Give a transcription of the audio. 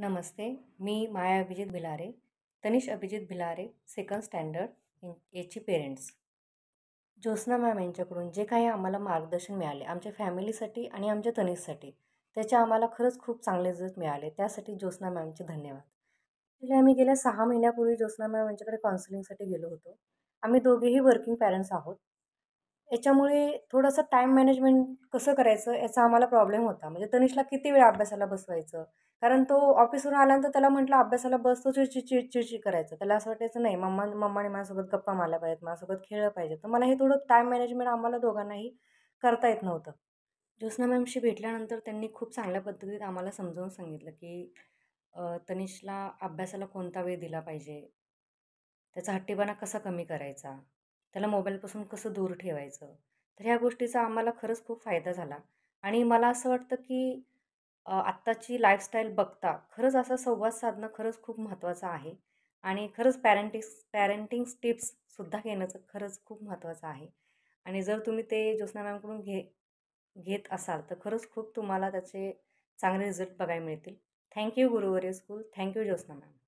नमस्ते मी Maya Abhijit Bhilare Tanish Abhijit Bhilare second standard याची parents Jyotsna ma'am यांच्याकडून जे काही आम्हाला मार्गदर्शन मिळाले आमच्या फॅमिलीसाठी आणि आमच्या तनिषसाठी त्याचे आम्हाला खरंच खूप चांगले रिझल्ट मिळाले त्यासाठी ज्योत्स्ना मॅमचे धन्यवाद तिला म्हणजे आम्ही गेल्या सहा महिन्यापूर्वी ज्योत्स्ना मॅम यांच्याकडे काउन्सिलिंगसाठी गेलो होतो आम्ही दोघेही वर्किंग पॅरेंट्स आहोत याच्यामुळे थोडंसं टाईम मॅनेजमेंट कसं करायचं याचा आम्हाला प्रॉब्लेम होता म्हणजे तनिषला किती वेळ अभ्यासाला बसवायचं कारण तो ऑफिसवरून आल्यानंतर त्याला म्हटलं अभ्यासाला बसतो चिड चिडची करायचं त्याला असं वाटायचं नाही मम्मा मम्माने माझ्यासोबत गप्पा मारल्या पाहिजेत माझ्यासोबत खेळलं पाहिजे तर मला हे थोडं टाईम मॅनेजमेंट आम्हाला दोघांनाही करता येत नव्हतं ज्योत्ना मॅमशी भेटल्यानंतर त्यांनी खूप चांगल्या पद्धतीत आम्हाला समजावून सांगितलं की तनिषला अभ्यासाला कोणता वेळ दिला पाहिजे त्याचा हट्टीपणा कसा कमी करायचा त्याला मोबाईलपासून कसं दूर ठेवायचं तर ह्या गोष्टीचा आम्हाला खरंच खूप फायदा झाला आणि मला असं वाटतं की आत्ताची लाईफस्टाईल बघता खरंच असा संवाद साधणं खरंच खूप महत्त्वाचं आहे आणि खरंच पॅरेंटिक्स पॅरेंटिंग स्टिप्ससुद्धा घेण्याचं खरंच खूप महत्त्वाचं आहे आणि जर तुम्ही ते ज्योत्स्ना मॅमकडून घे घेत असाल तर खरंच खूप तुम्हाला त्याचे चांगले रिझल्ट बघायला मिळतील thank you Guruvarya school thank you Jyotsna ma'am